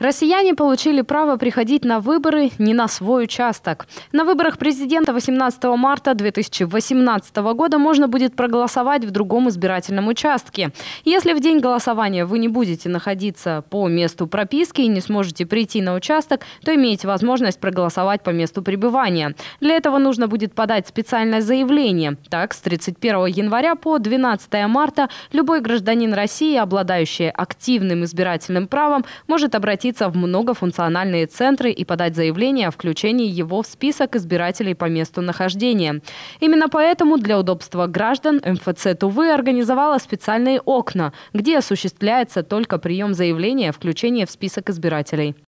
Россияне получили право приходить на выборы не на свой участок. На выборах президента 18 марта 2018 года можно будет проголосовать в другом избирательном участке. Если в день голосования вы не будете находиться по месту прописки и не сможете прийти на участок, то имеете возможность проголосовать по месту пребывания. Для этого нужно будет подать специальное заявление. Так, с 31 января по 12 марта любой гражданин России, обладающий активным избирательным правом, может обратиться обратиться в многофункциональные центры и подать заявление о включении его в список избирателей по месту нахождения. Именно поэтому для удобства граждан МФЦ Тувы организовала специальные окна, где осуществляется только прием заявления о включении в список избирателей.